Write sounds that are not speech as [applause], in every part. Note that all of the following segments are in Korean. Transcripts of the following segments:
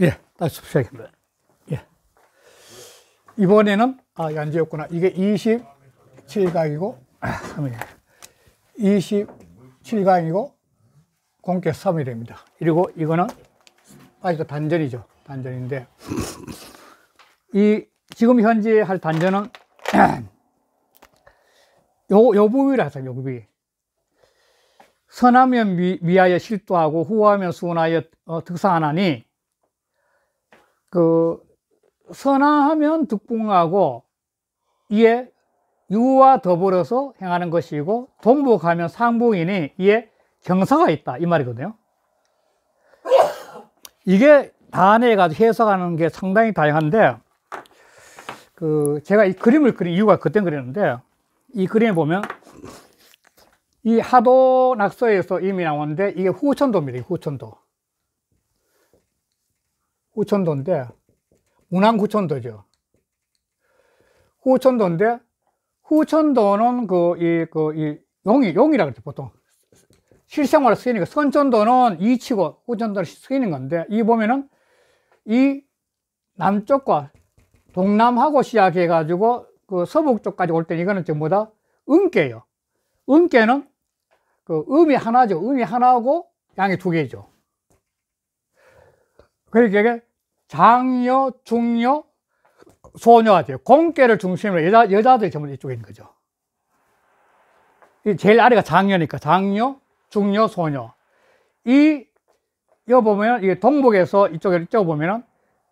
예, 다시 시작합니다. 예. 이번에는, 아, 연재였구나. 이게 27강이고, 아, 3일 27강이고, 공개 3일입니다. 그리고 이거는, 아직도 단전이죠. 단전인데, 이, 지금 현재 할 단전은, [clears throat] 요, 요 부위를 하세요, 요 부위. 선하면 미, 미하여 실도하고, 후하면 순하여 어, 득사하나니, 그선화하면 득봉하고 이에 유와 더불어서 행하는 것이고 동복하면 상봉이니 이에 경사가 있다 이 말이거든요 이게 단에 가지 해석하는 게 상당히 다양한데 그 제가 이 그림을 그린 이유가 그때 그렸는데 이 그림에 보면 이 하도 낙서에서 이미 나오는데 이게 후천도입니다 후천도 후천도인데 운항 구천도죠 후천도인데 후천도는 그이그이 그이 용이 용이라 그러죠 보통 실생활에 쓰이는 거 선천도는 이치고 후천도는 쓰이는 건데 이 보면은 이 남쪽과 동남하고 시작해 가지고 그 서북 쪽까지 올 때 이거는 전부 다 음계예요. 음계는 그 음이 하나죠. 음이 하나고 양이 두 개죠. 그러니까 장녀, 중녀, 소녀가 돼요. 공개를 중심으로 여자, 여자들이 전부 이쪽에 있는 거죠. 제일 아래가 장녀니까 장녀, 중녀, 소녀. 이, 여기 보면, 이게 동북에서 이쪽에, 이쪽 보면은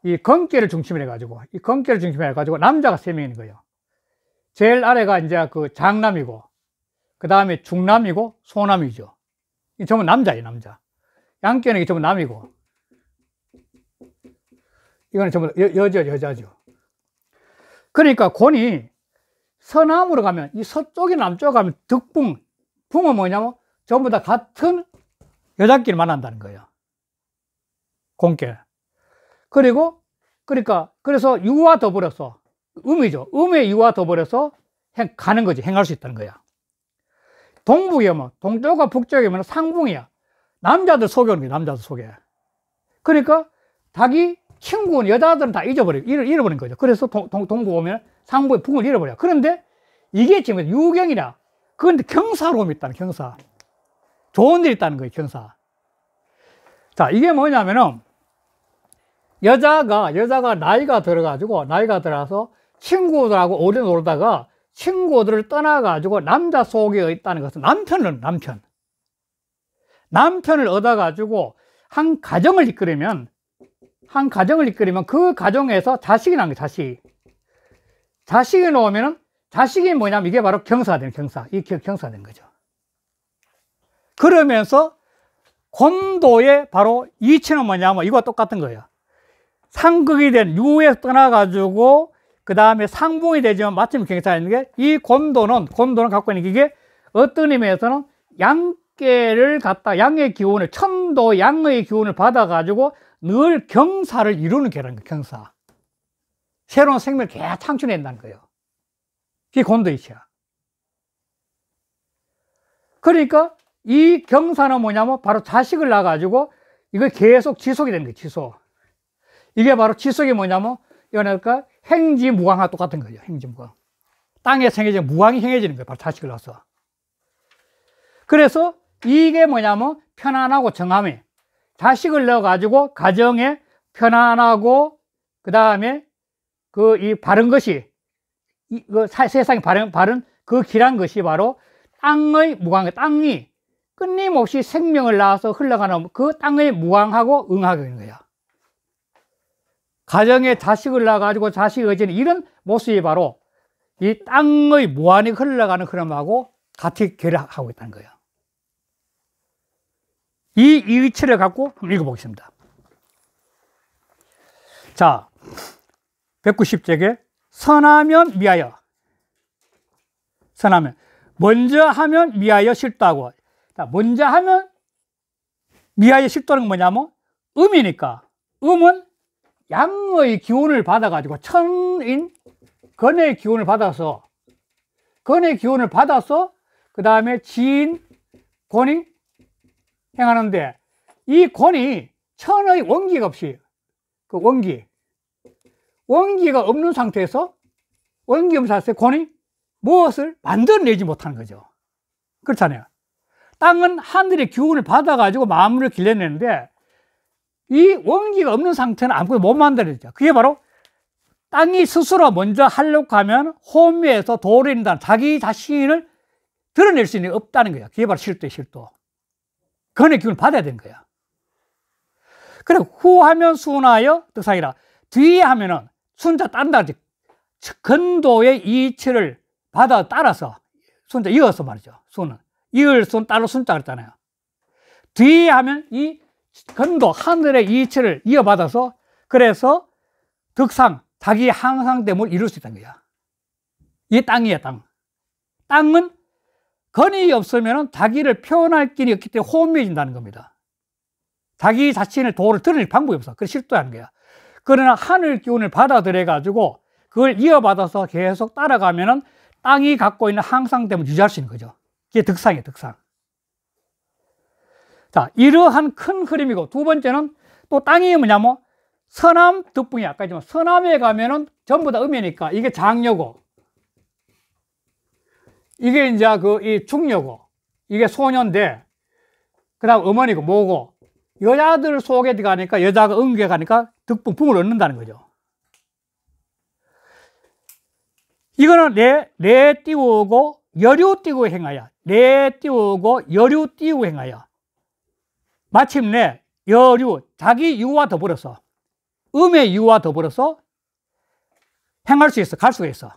이 건계를 중심으로 해가지고, 이 건계를 중심으로 해가지고 남자가 세 명인 거예요. 제일 아래가 이제 그 장남이고, 그 다음에 중남이고, 소남이죠. 이 전부 남자예요, 남자. 양께는 이 전부 남이고, 이거는 전부 여, 여자, 여자죠. 그러니까 곤이 서남으로 가면 이 서쪽이 남쪽 가면 득붕 붕은 뭐냐면 전부 다 같은 여자끼리 만난다는 거예요 공께 그리고 그러니까 그래서 유와 더불어서 음이죠 음의 유와 더불어서 행, 가는 거지 행할 수 있다는 거야 동북이 면 뭐. 동쪽과 북쪽이 면 상붕이야 남자들 속여오는 게 남자들 속여 그러니까 닭이 친구는 여자들은 다 잊어버려, 잃어버린 거죠. 그래서 동, 동, 구 오면 상부의 북을 잃어버려. 그런데 이게 지금 유경이라. 그런데 경사로움이 있다는 경사. 좋은 일 있다는 거예요, 경사. 자, 이게 뭐냐면은 여자가, 여자가 나이가 들어가지고, 나이가 들어서 친구들하고 오래 놀다가 친구들을 떠나가지고 남자 속에 있다는 것은 남편을, 남편. 남편을 얻어가지고 한 가정을 이끌으면 한 가정을 이끌면 그 가정에서 자식이 낳는 거 자식. 자식이 나오면은 자식이 뭐냐면 이게 바로 경사된 경사. 이 경사된 거죠. 그러면서 곤도에 바로 이치는 뭐냐면 뭐 이거 똑같은 거예요. 상극이 된 유에 떠나가지고 그 다음에 상봉이 되지만 마침 경사가 있는 게 이 곤도는 곤도는 갖고 있는 게 어떤 의미에서는 양계를 갖다 양의 기운을 천도 양의 기운을 받아 가지고 늘 경사를 이루는 게라는 거예요, 경사. 새로운 생명을 계속 창출해낸다는 거예요. 그게 곤도이치야. 그러니까 이 경사는 뭐냐면 바로 자식을 낳아가지고 이걸 계속 지속이 되는 거예요, 지속. 이게 바로 지속이 뭐냐면, 이거니까 그러니까 행지 무광과 똑같은 거예 행지 무광. 땅에 생겨진 무광이 행해지는 거예요, 바로 자식을 낳아서. 그래서 이게 뭐냐면 편안하고 정함이 자식을 넣어가지고 가정에 편안하고 그 다음에 그 이 바른 것이 이, 그 세상에 바른, 바른 그 길한 것이 바로 땅의 무광, 땅이 끊임없이 생명을 낳아서 흘러가는 그 땅의 무광하고 응하게 되는 거야. 가정에 자식을 낳아가지고 자식을 지는 이런 모습이 바로 이 땅의 무한히 흘러가는 흐름하고 같이 결합하고 있다는 거야. 이 이의치를 갖고 읽어보겠습니다. 자, 190쪽에 선하면 미하여. 선하면. 먼저 하면 미하여 싫다고. 먼저 하면 미하여 싫다는 건 뭐냐면 음이니까. 음은 양의 기운을 받아가지고 천인 건의 기운을 받아서 건의 기운을 받아서 그 다음에 지인, 권인, 행하는데 이 권이 천의 원기가 없이 그 원기 원기가 없는 상태에서 원기 없는 상태에서 권이 무엇을 만들어내지 못하는 거죠 그렇잖아요 땅은 하늘의 기운을 받아가지고 마음을 길러내는데 이 원기가 없는 상태는 아무것도 못 만들어지죠 그게 바로 땅이 스스로 먼저 하려고 하면 호미에서 도를 잃는다 자기 자신을 드러낼 수 있는 게 없다는 거예요 그게 바로 실도예요 실도 그건의 기운을 받아야 되는 거야. 그래, 후하면 순하여 득상이라. 뒤에 하면은 순자 딴다. 근도의 이치를 받아 따라서 순자 이어서 말이죠. 순은. 이을 순, 따로 순자 그랬잖아요. 뒤에 하면 이 근도, 하늘의 이치를 이어받아서 그래서 득상, 자기 항상 됨을 이룰 수 있다는 거야. 이 땅이야, 땅. 땅은 건이 없으면 자기를 표현할 길이 없기 때문에 혼미해진다는 겁니다. 자기 자신의 도를 드러낼 방법이 없어. 그래서 실도하는 거야. 그러나 하늘 기운을 받아들여가지고 그걸 이어받아서 계속 따라가면 땅이 갖고 있는 항상됨을 유지할 수 있는 거죠. 이게 득상이에요, 득상. 자, 이러한 큰 흐름이고 두 번째는 또 땅이 뭐냐면 서남 득풍이 아까 지만 서남에 가면은 전부 다 음이니까 이게 장여고 이게 이제 그이 중녀고 이게 소년인데 그다음 어머니고 뭐고 여자들 속에 들어 가니까 여자가 응계 가니까 득봉풍을 얻는다는 거죠. 이거는 내, 내 띄우고 여류 띄우고 행하여 내 띄우고 여류 띄우고 행하여 마침내 여류 자기 유와 더불어서 음의 유와 더불어서 행할 수 있어 갈 수가 있어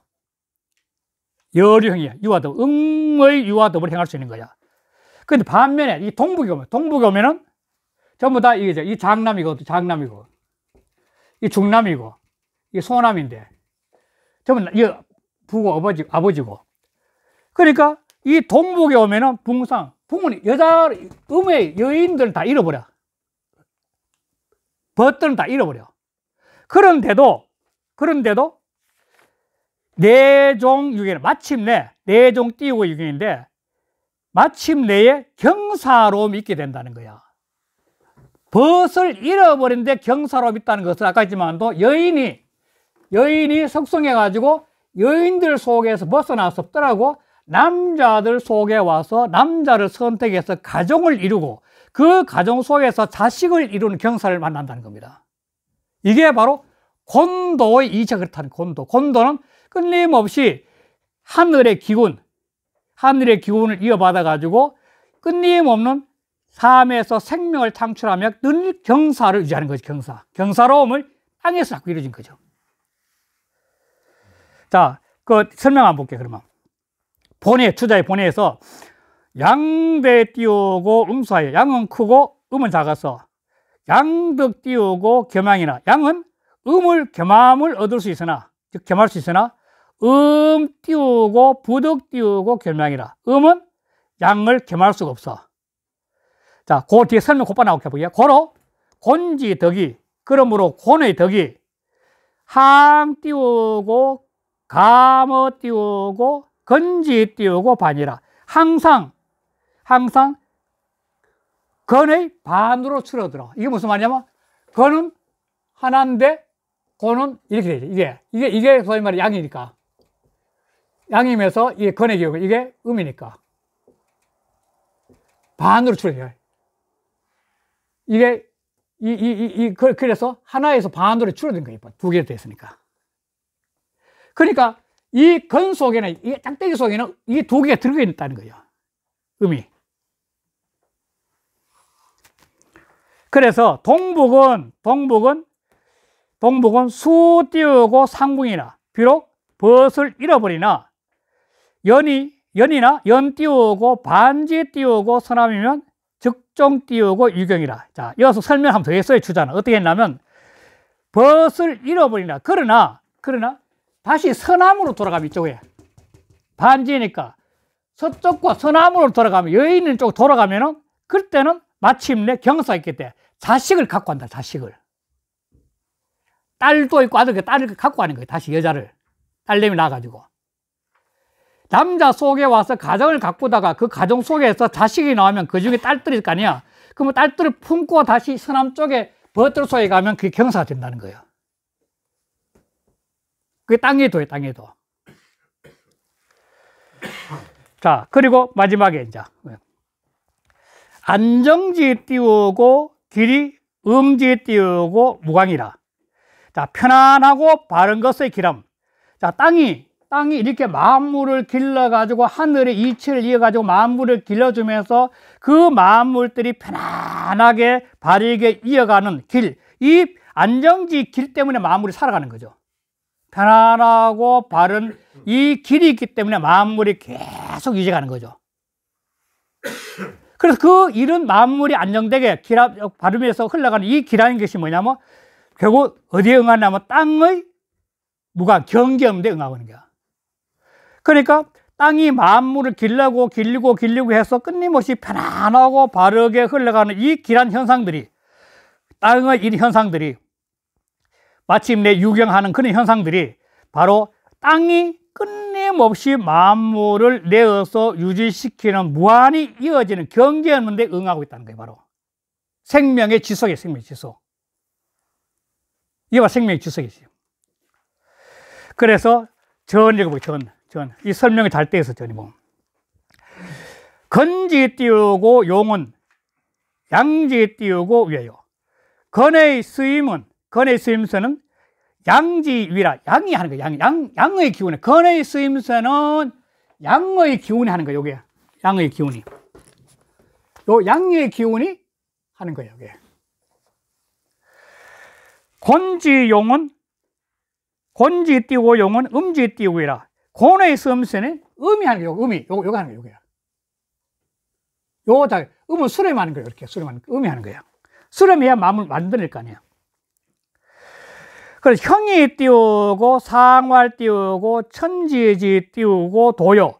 여류 행위야. 유화도 응의 유화도불 행할 수 있는 거야. 근데 반면에 이 동북이 오면 동북이 오면은 전부 다 이게 이 장남이고 장남이고 이 중남이고 이 소남인데 전부 이 부고 아버지 아버지고 그러니까 이 동북에 오면은 붕상 붕은 여자 음의 여인들 다 잃어버려 벗들다 잃어버려 그런데도 그런데도 내종 네 유견 마침내 내종 네 띄우고 유견인데 마침내에 경사로움이 있게 된다는 거야 벗을 잃어버린데 경사로움이 있다는 것을 아까 했지만도 여인이 여인이 속성해 가지고 여인들 속에서 벗어날 수 없더라고 남자들 속에 와서 남자를 선택해서 가정을 이루고 그 가정 속에서 자식을 이루는 경사를 만난다는 겁니다 이게 바로 곤도의 이체 그렇다는 곤도 곤도는 끊임없이 하늘의 기운, 하늘의 기운을 이어받아 가지고 끊임없는 삶에서 생명을 창출하며 늘 경사를 유지하는 거죠. 경사. 경사로움을 땅에서 자꾸 이루어진 거죠. 자, 그 설명 한번 볼게요. 그러면. 본회, 투자의 본회에서 양대 띄우고 음수하여 양은 크고 음은 작아서 양득 띄우고 겸양이나 양은 음을 겸함을 얻을 수 있으나 즉 겸할 수 있으나 음 띄우고 부득 띄우고 결명이라 음은 양을 겸할 수가 없어 자그 뒤에 설명 곧바 나올게 보게 고로 곤지 덕이 그러므로 곤의 덕이 항 띄우고 감어 띄우고 건지 띄우고 반이라 항상 항상 건의 반으로 줄어들어 이게 무슨 말이냐면 건은 하나인데 고는 이렇게 되죠 이게 이게 이게 소위 말해 양이니까 양임에서 이게 건의 기울기, 이게 음이니까. 반으로 줄여요. 이게, 이, 이, 이, 이, 그래서 하나에서 반으로 줄어든 거예요. 두 개로 되으니까 그러니까 이건 속에는, 이 짝대기 속에는 이 두 개가 들어가 있다는 거예요. 음이. 그래서 동북은, 동북은, 동북은 수 띄우고 상궁이나, 비록 벗을 잃어버리나, 연이, 연이나 연 띄우고 반지 띄우고 서남이면 적종 띄우고 유경이라. 자, 여기서 설명하면 되겠어요. 주자는. 어떻게 했냐면 벗을 잃어버리나. 그러나, 그러나 다시 서남으로 돌아가면 이쪽에. 반지니까 서쪽과 서남으로 돌아가면 여기 있는 쪽 돌아가면은 그때는 마침내 경사 있기 때문에 자식을 갖고 간다. 자식을. 딸도 있고 아들, 딸을 갖고 가는 거예요. 다시 여자를. 딸내미 나아가지고 남자 속에 와서 가정을 가꾸다가 그 가정 속에서 자식이 나오면 그 중에 딸들일 거 아니야. 그러면 딸들을 품고 다시 서남 쪽에 버들속에 가면 그게 경사가 된다는 거예요. 그게 땅의 도요땅에 도. 자, 그리고 마지막에 이제 안정지에 띄우고 길이 음지에 띄우고 무광이라. 자, 편안하고 바른 것의 기름. 자, 땅이 땅이 이렇게 만물을 길러가지고 하늘의 이치를 이어가지고 만물을 길러주면서 그 만물들이 편안하게 바르게 이어가는 길, 이 안정지 길 때문에 만물이 살아가는 거죠. 편안하고 바른 이 길이 있기 때문에 만물이 계속 유지가는 거죠. 그래서 그이은 만물이 안정되게 기랍, 바르면서 흘러가는 이 길이라는 것이 뭐냐면 결국 어디에 응하냐면 땅의 무관 경계음대 응하고 있는 거야. 그러니까 땅이 만물을 길라고 길리고 길리고 해서 끊임없이 편안하고 바르게 흘러가는 이 길한 현상들이 땅의 이 현상들이 마침내 유경하는 그런 현상들이 바로 땅이 끊임없이 만물을 내어서 유지시키는 무한히 이어지는 경계였는데 응하고 있다는 거예요 바로 생명의 지속이에요 생명의 지속 이게 바로 생명의 지속이지 그래서 전 읽어보죠 전 전이 설명이 잘돼서 전이 뭐 건지 띄우고 용은 양지 띄우고 위에요. 건의 수임은 건의 수임서는 양지 위라 양이 하는 거야. 양, 양 양의 기운에 건의 수임서는 양의 기운이 하는 거야. 요게 양의 기운이. 요 양의 기운이 하는 거야. 요게. 곤지용은 곤지 띄고 용은 음지 띄고 이라 고뇌의 섬세는 음이 하는 게요 음이. 요거, 요거 하는 거야 요거 다, 음은 수렴하는 거예요. 이렇게 수렴하는 거 음이 하는 거야. 수렴해야 마음을 만들 거 아니야. 그래서 형이 띄우고, 상활 띄우고, 천지지 띄우고, 도요.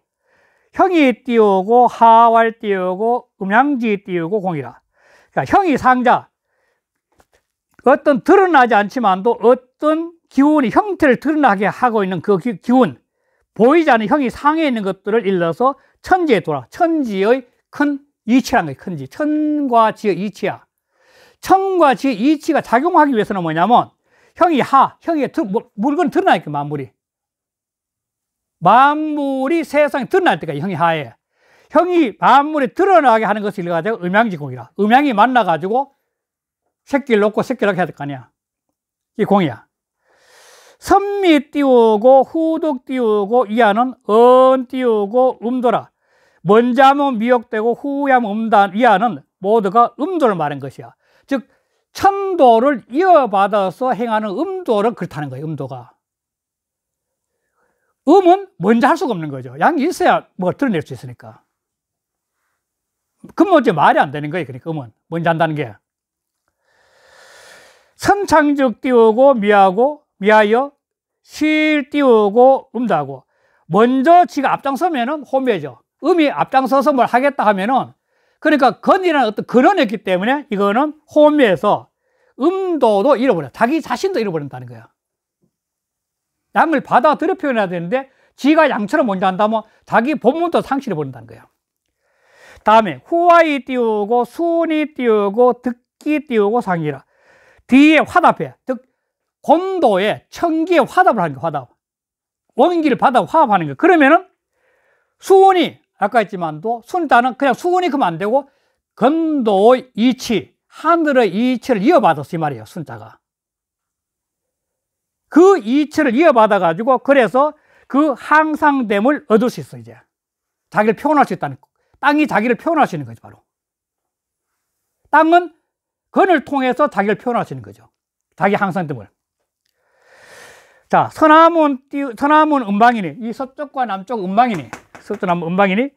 형이 띄우고, 하활 띄우고, 음양지 띄우고, 공이라. 그러니까 형이 상자. 어떤 드러나지 않지만도 어떤 기운이 형태를 드러나게 하고 있는 그 기, 기운. 보이지 않는 형이 상에 있는 것들을 일러서 천지에 돌아 천지의 큰 이치란 거예요. 큰지 천과 지의 이치야. 천과 지의 이치가 작용하기 위해서는 뭐냐면 형이 하, 형이 물건 드러나니까 만물이 만물이 세상에 드러날 때까 형이 하에 형이 만물에 드러나게 하는 것을 일가지고 음양지공이라 음양이 만나가지고 새끼를 놓고 새끼를 해야 될 거 아니야. 이 공이야. 선미 띄우고 후독 띄우고 이하는 언 띄우고 음도라 먼저 하면 미역되고 후에 하면 음단 이하는 모두가 음도를 말한 것이야 즉 천도를 이어받아서 행하는 음도를 그렇다는 거예요 음도가 음은 먼저 할 수가 없는 거죠 양이 있어야 뭐 드러낼 수 있으니까 그건 어 말이 안 되는 거예요 그러니까 음은 먼저 한다는 게 선창적 띄우고 미하고 위하여실 띄우고 음다고 먼저 지가 앞장서면은 혼매죠 음이 앞장서서 뭘 하겠다 하면은 그러니까 건이라는 어떤 근원이었기 때문에 이거는 혼배에서 음도도 잃어버려. 자기 자신도 잃어버린다는 거야. 양을 받아들여 표현해야 되는데 지가 양처럼 먼저 한다면 자기 본문도 상실해 버린다는 거야. 다음에 후와이 띄우고 순이 띄우고 듣기 띄우고 상이라. 뒤에 화답해. 곤도에 천기에 화답을 하는 거 화답. 원기를 받아 화합하는 거. 그러면은 수원이 아까 했지만도 순다는 그냥 수원이 그면 안 되고 건도의 이치, 하늘의 이치를 이어받았어 이 말이에요. 순자가. 그 이치를 이어받아 가지고 그래서 그 항상됨을 얻을 수 있어 이제. 자기를 표현할 수 있다는 땅이 자기를 표현할 수 있는 거죠, 바로. 땅은 건을 통해서 자기를 표현할 수 있는 거죠. 자기 항상됨을. 자, 서남은, 띄, 서남은 음방이니, 이 서쪽과 남쪽 음방이니, 서쪽 남 음방이니,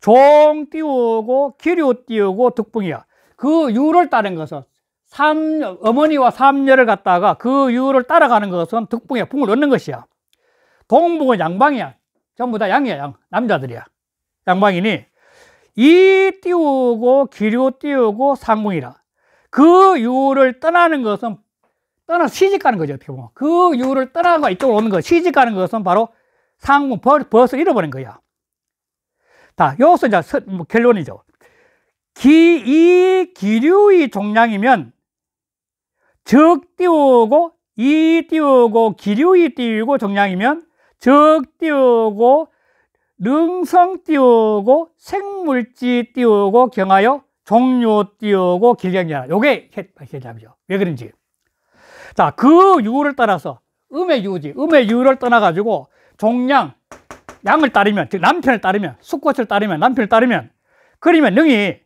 종 띄우고, 기류 띄우고, 득붕이야. 그유를 따른 것은, 삼, 어머니와 삼녀를 갖다가 그유를 따라가는 것은 득붕이야. 붕을 얻는 것이야. 동북은 양방이야. 전부 다 양이야, 양. 남자들이야. 양방이니, 이 띄우고, 기류 띄우고, 상궁이라. 그유를 떠나는 것은 떠나 시집 가는 거죠, 어떻게 보면. 그 이유를 떠나가 이쪽으로 오는 거, 시집 가는 것은 바로 상무, 벗을 잃어버린 거야. 자, 여기서 이제 서, 뭐 결론이죠. 기, 이 기류의 종량이면 적 띄우고 이 띄우고 기류이 띄우고 종량이면 적 띄우고 능성 띄우고 생물지 띄우고 경하여 종료 띄우고 길경이라 요게 해답이죠. 왜 그런지. 자, 그 유를 따라서 음의 유지, 음의 유를 떠나가지고 종량 양을 따르면, 즉 남편을 따르면, 수꽃을 따르면, 남편을 따르면 그러면 능이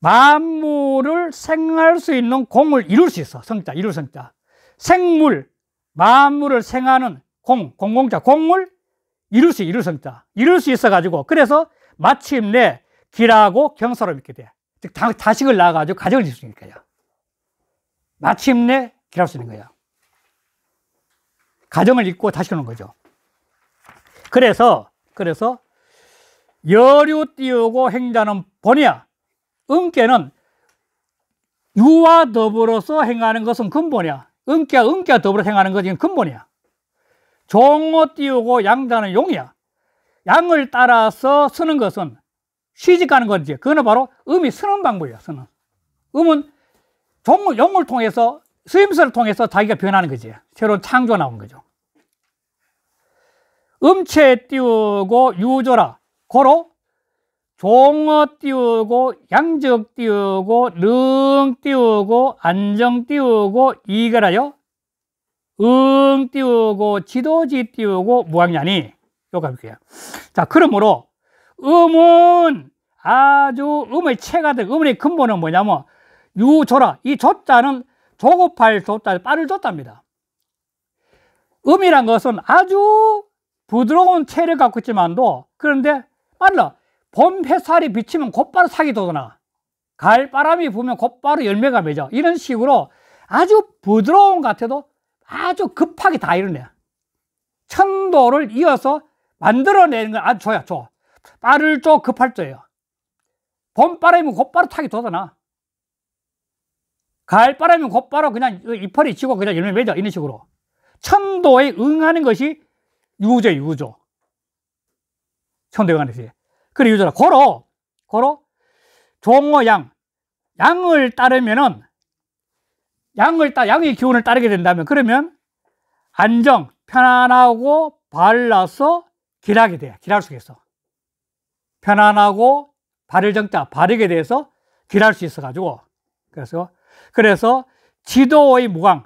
만물을 생할 수 있는 공을 이룰 수 있어. 성자, 이룰 성자. 생물, 만물을 생하는 공, 공공자, 공을 이룰 수, 이룰 성자. 이룰 수 있어가지고, 그래서 마침내 길하고 경사로 믿게 돼. 즉, 자식을 낳아가지고 가정을 짓으니까요. 마침내 기라스인 거야. 가정을 잊고 다시 오는 거죠. 그래서, 그래서, 여류 띄우고 행자는 본이야. 은께는 유와 더불어서 행하는 것은 근본이야. 은깨와 은깨와 더불어 행하는 것은 근본이야. 종어 띄우고 양자는 용이야. 양을 따라서 쓰는 것은 취직하는 거지. 그거는 바로 음이 쓰는 방법이야, 쓰는. 음은 종을, 용을 통해서 쓰임새를 통해서 자기가 변하는 거지. 새로운 창조 나온 거죠. 음체 띄우고 유조라. 고로 종어 띄우고 양적 띄우고 능 띄우고 안정 띄우고 이거라요. 응 띄우고 지도지 띄우고 무학년이 요감이에요. 자 그러므로 음은 아주 음의 체가 된 음의 근본은 뭐냐면 유조라 이 조자는 조급할 조자 빠를 조자입니다 음이란 것은 아주 부드러운 체를 갖고 있지만도 그런데 말라 봄 햇살이 비치면 곧바로 사기 도드나 가을바람이 부면 곧바로 열매가 맺어 이런 식으로 아주 부드러운 같아도 아주 급하게 다 이르네 천도를 이어서 만들어내는 건 아주 좋아 좋아 빠를 쪽 급할 쪽이에요 봄바람이 곧바로 타기 도드나 갈을바람이 곧바로 그냥 이파리 치고 그냥 열매 맺어 이런 식으로 천도에 응하는 것이 유제 유조 천도에 응하는 것이 그래 유조라 고로 고로 종어양 양을 따르면은 양을 따 양의 기운을 따르게 된다면 그러면 안정 편안하고 발라서 길하게 돼 길할 수 있어 편안하고 발을 정자 바르게 돼서 길할 수 있어 가지고 그래서 그래서 지도의 무광,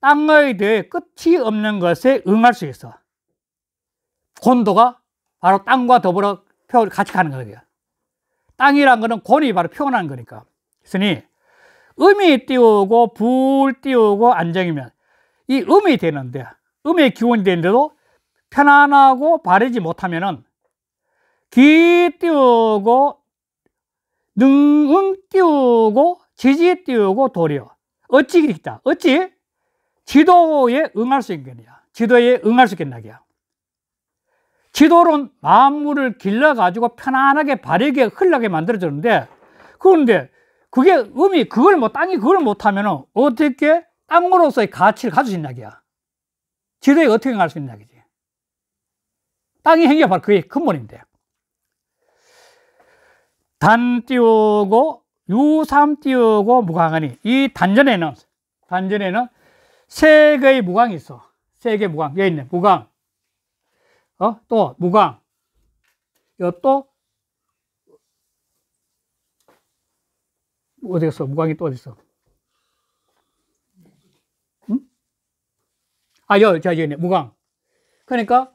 땅의 대해 끝이 없는 것에 응할 수 있어. 곤도가 바로 땅과 더불어 같이 가는 거예요. 땅이란 거는 곤이 바로 표현하는 거니까. 그러니 음이 띄우고 불 띄우고 안정이면 이 음이 되는데 음의 기운이 되는데도 편안하고 바르지 못하면은 귀 띄우고 능응 띄우고 지지 에 띄우고 도려. 어찌 있다. 어찌? 지도에 응할 수 있겠냐. 지도에 응할 수있겠나 지도론 만물을 길러가지고 편안하게 바르게 흘러게 만들어주는데, 그런데 그게 음이 그걸 뭐, 땅이 그걸 못하면 어떻게 땅으로서의 가치를 가질 수있나 지도에 어떻게 응할 수있나 땅의 행위가 바로 그게 근본인데. 단 띄우고 유삼띄하고 무광하니 이 단전에는 단전에는 세 개의 무광이 있어. 세 개의 무광. 여기 있네. 무광. 어? 또 무광. 요또 어디 갔어? 무광이 또 어디 있어? 응? 아, 여, 저, 여기 있네. 무광. 그러니까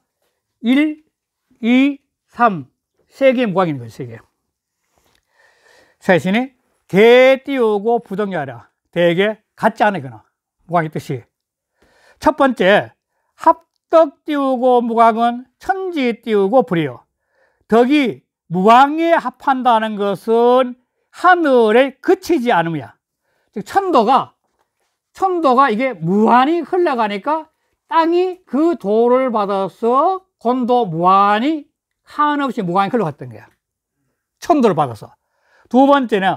1, 2, 3. 세 개의 무광인 거예요. 세 개. 자신이 대 띄우고 부정리하라. 대에게 같지 않으거나. 무광의 뜻이. 첫 번째, 합덕 띄우고 무광은 천지 띄우고 불이요. 덕이 무광에 합한다는 것은 하늘에 그치지 않음이야. 즉, 천도가, 천도가 이게 무한히 흘러가니까 땅이 그 도를 받아서 곤도 무한히 한없이 무한히 흘러갔던 거야. 천도를 받아서. 두 번째는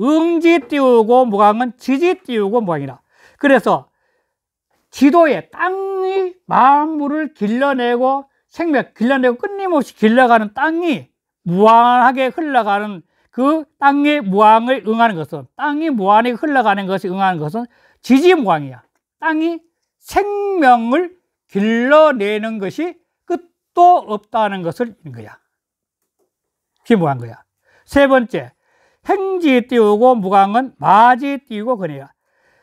응지 띄우고 무강은 지지 띄우고 무강이라. 그래서 지도에 땅이 만물을 길러내고 생명 길러내고 끊임없이 길러가는 땅이 무한하게 흘러가는 그 땅의 무한을 응하는 것은 땅이 무한히 흘러가는 것이 응하는 것은 지지무항이야. 땅이 생명을 길러내는 것이 끝도 없다는 것을 있는 거야. 기무한 거야. 세 번째, 행지 띄우고 무강은 마지 띄우고 거니라.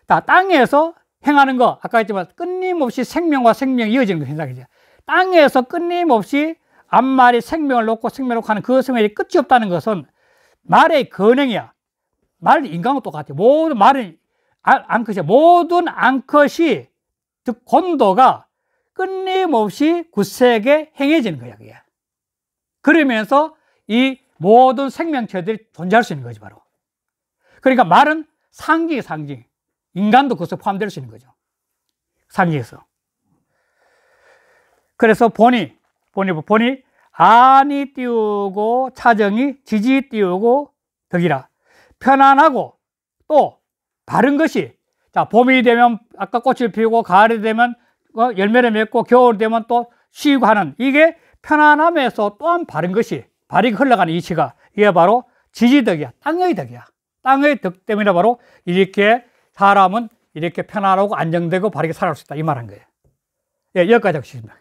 다 땅에서 행하는 거 아까 했지만 끊임없이 생명과 생명이 이어지는 현상이죠. 땅에서 끊임없이 앞말이 생명을 놓고 생명을 놓고 하는 그 생명이 끝이 없다는 것은 말의 근행이야. 말 인간과 똑같아. 모든 말은 앙컷이 모든 앙컷이즉곤도가 끊임없이 구세에 행해지는 거야. 그게. 그러면서 이 모든 생명체들이 존재할 수 있는 거지 바로. 그러니까 말은 상징의 상징. 인간도 그것에 포함될 수 있는 거죠. 상징에서. 그래서 보니, 보니, 보니, 안이 띄우고 차정이 지지 띄우고 덕이라. 편안하고 또 바른 것이. 자, 봄이 되면 아까 꽃을 피우고 가을이 되면 어, 열매를 맺고 겨울이 되면 또 쉬고 하는 이게 편안함에서 또한 바른 것이 발이 흘러가는 이치가 이게 바로 지지덕이야. 땅의 덕이야. 땅의 덕 때문에 바로 이렇게 사람은 이렇게 편안하고 안정되고 바르게 살아갈 수 있다. 이 말한 거예요. 예, 여기까지 하겠습니다.